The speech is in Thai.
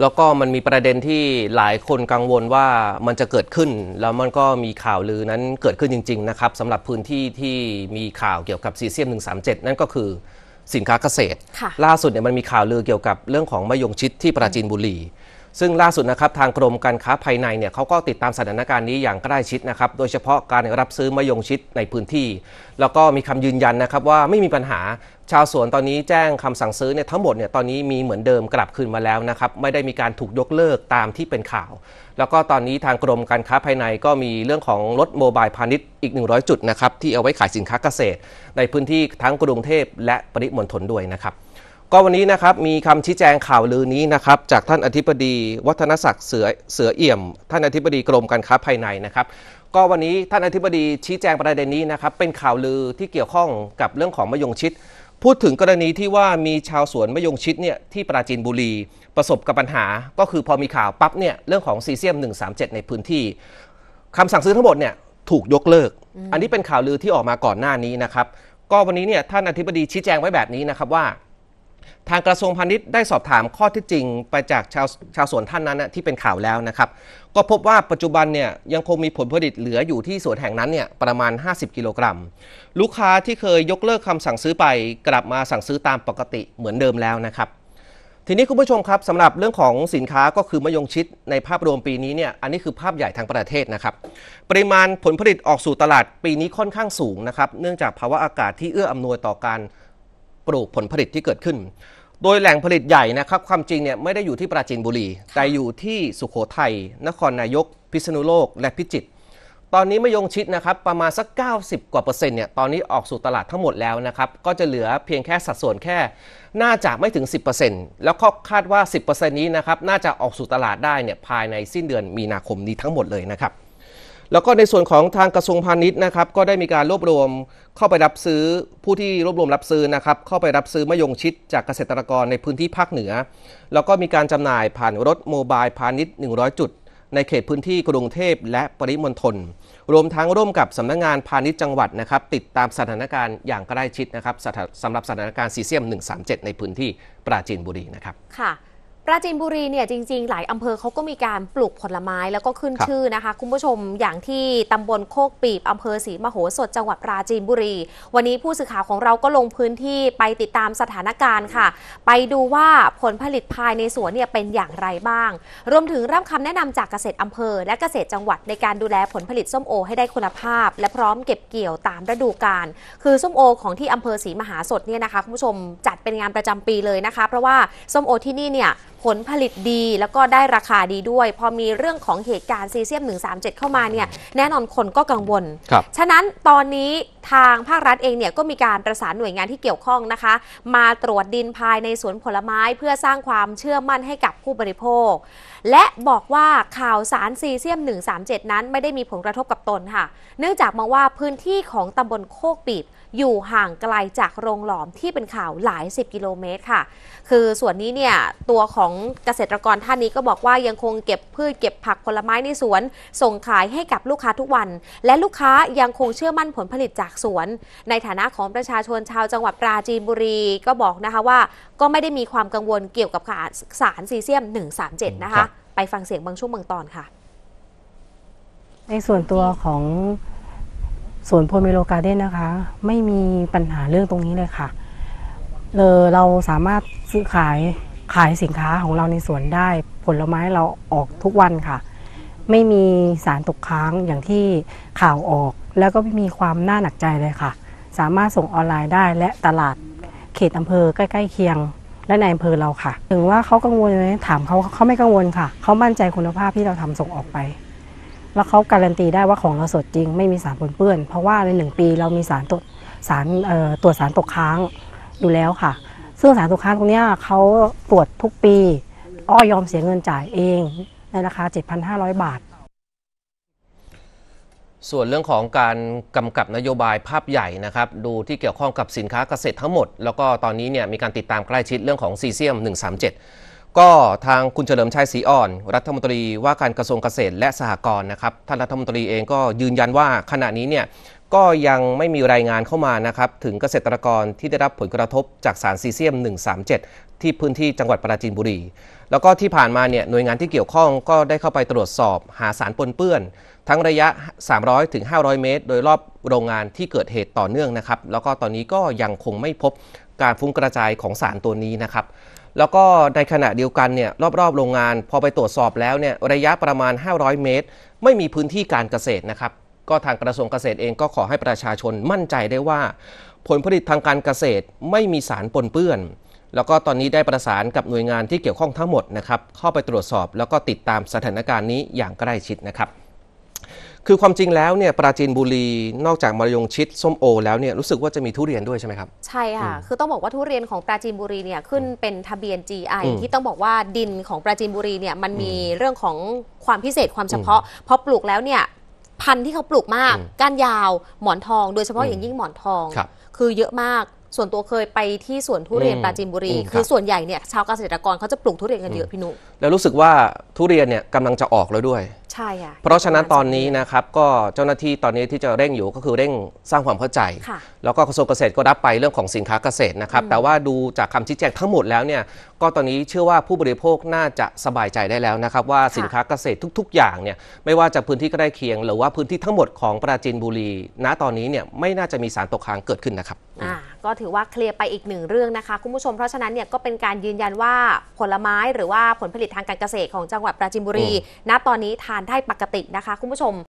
แล้วก็มันมีประเด็นที่หลายคนกังวลว่ามันจะเกิดขึ้น แล้วมันก็มีข่าวลือนั้นเกิดขึ้นจริง ๆ นะครับสำหรับพื้นที่ที่มีข่าวเกี่ยวกับซีเซียม137 นั่นก็คือสินค้าเกษตร ล่าสุดเนี่ยมันมีข่าวลือเกี่ยวกับเรื่องของมะยงชิดที่ปราจีนบุรีซึ่งล่าสุดนะครับทางกรมการค้าภายในเนี่ยเขาก็ติดตามสถานการณ์นี้อย่างใกล้ชิดนะครับ โดยเฉพาะการรับซื้อมะยงชิดในพื้นที่ แล้วก็มีคำยืนยันนะครับ ว่าไม่มีปัญหาชาวสวนตอนนี้แจ้งคำสั่งซื้อเนี่ยทั้งหมดเนี่ยตอนนี้มีเหมือนเดิมกลับคืนมาแล้วนะครับ ไม่ได้มีการถูกยกเลิกตามที่เป็นข่าว แล้วก็ตอนนี้ทางกรมการค้าภายในก็มีเรื่องของรถโมบายพาณิชย์อีก 100 จุดนะครับที่เอาไว้ขายสินค้าเกษตร ในพื้นที่ทั้งกรุงเทพและปริมณฑลด้วยนะครับก็วันนี้นะครับมีคำชี้แจงข่าวลือนี้นะครับจากท่านอธิบดี วัฒนศักดิ์เสือเสือเอี่ยม ท่านอธิบดีกรมการค้าภายในนะครับก็วันนี้ท่านอธิบดีชี้แจงประเด็นนี้นะครับเป็นข่าวลือที่เกี่ยวข้องกับเรื่องของมะยงชิดพูดถึงกรณีที่ว่ามีชาวสวนมะยงชิดเนี่ยที่ปราจีนบุรีประสบกับปัญหา ก็คือพอมีข่าวปั๊บเนี่ยเรื่องของซีเซียม 137 ในพื้นที่คำสั่งซื้อทั้งหมดเนี่ยถูกยกเลิก อันนี้เป็นข่าวลือที่ออกมาก่อนหน้านี้นะครับ ก็วันนี้เนี่ยท่านอธิบดีชี้แจงไว้แบบนี้นะครับว่าทางกระทรวงพาณิชย์ได้สอบถามข้อที่จริง ไปจากชาวชาวสวนท่านนั้นนะที่เป็นข่าวแล้วนะครับ ก็พบว่าปัจจุบันเนี่ยยังคงมีผลผลิตเหลืออยู่ที่สวนแห่งนั้นเนี่ยประมาณ 50กิโลกรัมลูกค้าที่เคยยกเลิกคำสั่งซื้อไปกลับมาสั่งซื้อตามปกติเหมือนเดิมแล้วนะครับทีนี้คุณผู้ชมครับสำหรับเรื่องของสินค้าก็คือมะยงชิดในภาพรวมปีนี้เนี่ยอันนี้คือภาพใหญ่ทางประเทศนะครับ ปริมาณผลผลิตออกสู่ตลาดปีนี้ค่อนข้างสูงนะครับเนื่องจากภาวะอากาศที่เอื้ออำนวยต่อการปลูกผลผลิตที่เกิดขึ้น โดยแหล่งผลิตใหญ่นะครับ ความจริงเนี่ยไม่ได้อยู่ที่ปราจีนบุรี แต่อยู่ที่สุขโขทัย นครนายก พิษณุโลก และพิจิตร ตอนนี้มะยงชิดนะครับ ประมาณสัก 90กว่าเปอร์เซ็นต์เนี่ย ตอนนี้ออกสู่ตลาดทั้งหมดแล้วนะครับ ก็จะเหลือเพียงแค่สัดส่วนแค่ น่าจะไม่ถึง 10%แล้วก็คาดว่า 10%นี้นะครับ น่าจะออกสู่ตลาดได้เนี่ยภายในสิ้นเดือนมีนาคมนี้ทั้งหมดเลยนะครับแล้วก็ในส่วนของทางกระทรวงพาณิชย์นะครับ ก็ได้มีการรวบรวมเข้าไปรับซื้อผู้ที่รวบรวมรับซื้อนะครับเข้าไปรับซื้อมะยงชิดจากเกษตรกรในพื้นที่ภาคเหนือแล้วก็มีการจำหน่ายผ่านรถโมบายพาณิชย์ 100 จุด ในเขตพื้นที่กรุงเทพและปริมณฑลรวมทั้งร่วมกับสำนักงงานพาณิชย์จังหวัดนะครับ ติดตามสถานการณ์อย่างใกล้ชิดนะครับสำหรับสถานการณ์ซีเซียม 137 ในพื้นที่ปราจีนบุรีนะครับ ค่ะปราจีนบุรีเนี่ยจริงๆ หลายอำเภอเขาก็มีการปลูกผลไม้แล้วก็ขึ้นชื่อนะคะ คุณผู้ชมอย่างที่ตำบลโคกปีบ อำเภอศรีมโหสถจังหวัดปราจีนบุรี วันนี้ผู้สื่อข่าวของเราก็ลงพื้นที่ไปติดตามสถานการณ์ค่ะ ไปดูว่าผลผลิตภายในสวนเนี่ยเป็นอย่างไรบ้าง รวมถึงรับคำแนะนำจากเกษตรอำเภอและเกษตรจังหวัดในการดูแลผลผลิตส้มโอให้ได้คุณภาพ และพร้อมเก็บเกี่ยวตามฤดูกาลคือส้มโอของที่อำเภอศรีมหาสดเนี่ยนะคะคุณผู้ชมจัดเป็นงานประจำปีเลยนะคะเพราะว่าส้มโอที่นี่เนี่ยผลผลิตดีแล้วก็ได้ราคาดีด้วย พอมีเรื่องของเหตุการณ์ซีเซียม 137 เข้ามาเนี่ย แน่นอนคนก็กังวลครับฉะนั้นตอนนี้ทางภาครัฐเองเนี่ย ก็มีการประสานหน่วยงานที่เกี่ยวข้องนะคะ มาตรวจดินภายในสวนผลไม้เพื่อสร้างความเชื่อมั่นให้กับผู้บริโภค และบอกว่าข่าวสารซีเซียม 137 นั้นไม่ได้มีผลกระทบกับตนค่ะ เนื่องจากมองว่าพื้นที่ของตำบลโคกปีบอยู่ห่างไกลจากโรงหลอมที่เป็นข่าวหลาย10กิโลเมตรค่ะ คือส่วนนี้เนี่ยตัวของเกษตรกรท่านนี้ก็บอกว่ายังคงเก็บพืชเก็บผักผลไม้ในสวนส่งขายให้กับลูกค้าทุกวัน และลูกค้ายังคงเชื่อมั่นผลผลิตจากสวน ในฐานะของประชาชนชาวจังหวัดปราจีนบุรีก็บอกนะคะว่า ก็ไม่ได้มีความกังวลเกี่ยวกับสารซีเซียม137นะคะ ไปฟังเสียงบางช่วงบางตอนค่ะ ในส่วนตัวของสวนโพเมโลการ์เด้นนะคะ ไม่มีปัญหาเรื่องตรงนี้เลยค่ะเเราสามารถซื้อขายขายสินค้าของเราในสวนได้ ผลไม้เราออกทุกวันค่ะ ไม่มีสารตกค้างอย่างที่ข่าวออก แล้วก็ไม่มีความน่าหนักใจเลยค่ะ สามารถส่งออนไลน์ได้และตลาดเขตอำเภอใกล้ๆเคียง และในอำเภอเราค่ะ ถึงว่าเขากังวลไหมถามเขาเขาไม่กังวลค่ะเขามั่นใจคุณภาพที่เราทำส่งออกไปแล้วเขาการันตีได้ว่าของเราสดจริงไม่มีสารปนเปื้อนเพราะว่าใน 1 ปีเรามีสารตสารตรวจสารตกค้างอยู่แล้วค่ะ ซึ่งสารตกค้างตรงนี้เขาตรวจทุกปีอ้อยอมเสียเงินจ่ายเองในราคา 7,500 บาท ส่วนเรื่องของการกำกับนโยบายภาพใหญ่นะครับ ดูที่เกี่ยวข้องกับสินค้าเกษตรทั้งหมด แล้วก็ตอนนี้เนี่ยมีการติดตามใกล้ชิดเรื่องของซีเซียม 137ก็ทางคุณเฉลิมชัยศรีอ่อนรัฐมนตรีว่าการกระทรวงเกษตรและสหกรณ์นะครับท่านรัฐมนตรีเองก็ยืนยันว่าขณะนี้เนี่ยก็ยังไม่มีรายงานเข้ามานะครับถึงเกษตรกรที่ได้รับผลกระทบจากสารซีเซียม 137 ที่พื้นที่จังหวัดปราจีนบุรี แล้วก็ที่ผ่านมาเนี่ยหน่วยงานที่เกี่ยวข้องก็ได้เข้าไปตรวจสอบหาสารปนเปื้อน ทั้งระยะ3 0 0 0 0ถึง500 เมตร โดยรอบโรงงานที่เกิดเหตุต่อเนื่องนะครับแล้วก็ตอนนี้ก็ยังคงไม่พบการฟุ้งกระจายของสารตัวนี้นะครับแล้วก็ในขณะเดียวกันเนี่ยรอบๆโรงงาน พอไปตรวจสอบแล้วเนี่ยระยะประมาณ 500 เมตร ไม่มีพื้นที่การเกษตรนะครับ ก็ทางกระทรวงเกษตรเองก็ขอให้ประชาชนมั่นใจได้ว่า ผลผลิตทางการเกษตรไม่มีสารปนเปื้อน แล้วก็ตอนนี้ได้ประสานกับหน่วยงานที่เกี่ยวข้องทั้งหมดนะครับ เข้าไปตรวจสอบ แล้วก็ติดตามสถานการณ์นี้อย่างใกล้ชิดนะครับคือความจริงแล้วเนี่ยปราจีนบุรีนอกจากมายงชิดส้มโอแล้วเนี่ยรู้สึกว่าจะมีทุเรียนด้วยใช่ไหมครับใช่ค่ะคือต้องบอกว่าทุเรียนของปราจีนบุรีเนี่ยขึ้นเป็นทะเบียน GI ที่ต้องบอกว่าดินของปราจีนบุรีเนี่ยมันมีเรื่องของความพิเศษความเฉพาะ พอปลูกแล้วเนี่ยพันธุ์ที่เขาปลูกมาก ก้านยาวหมอนทองโดยเฉพาะอย่างยิ่งหมอนทอง คือเยอะมากส่วนตัวเคยไปที่สวนทุเรียนปราจีนบุรีคือส่วนใหญ่เนี่ย ชาวเกษตรกรเขาจะปลูกทุเรียนกันเยอะพี่นุแล้วรู้สึกว่าทุเรียนเนี่ยกำลังจะออกแล้วด้วย ใช่ค่ะเพราะฉะนั้นตอนนี้นะครับก็เจ้าหน้าที่ตอนนี้ที่จะเร่งอยู่ก็คือเร่งสร้างความเข้าใจ แล้วก็กระทรวงเกษตรก็รับไปเรื่องของสินค้าเกษตรนะครับ แต่ว่าดูจากคำชี้แจงทั้งหมดแล้วเนี่ยก็ตอนนี้เชื่อว่าผู้บริโภคน่าจะสบายใจได้แล้วนะครับว่าสินค้าเกษตรทุก ๆ อย่างเนี่ยไม่ว่าจะพื้นที่ก็ได้เคียง หรือว่าพื้นที่ทั้งหมดของปราจีนบุรี ณตอนนี้เนี่ยไม่น่าจะมีสารตกค้างเกิดขึ้นนะครับก็ถือว่าเคลียร์ไปอีกหนึ่งเรื่องนะคะ คุณผู้ชมเพราะฉะนั้นเนี่ย ก็เป็นการยืนยันว่าผลไม้หรือว่าผลผลิตทางการเกษตรของจังหวัดปราจินบุรี ณตอนนี้ทานได้ปกตินะคะคุณผู้ชม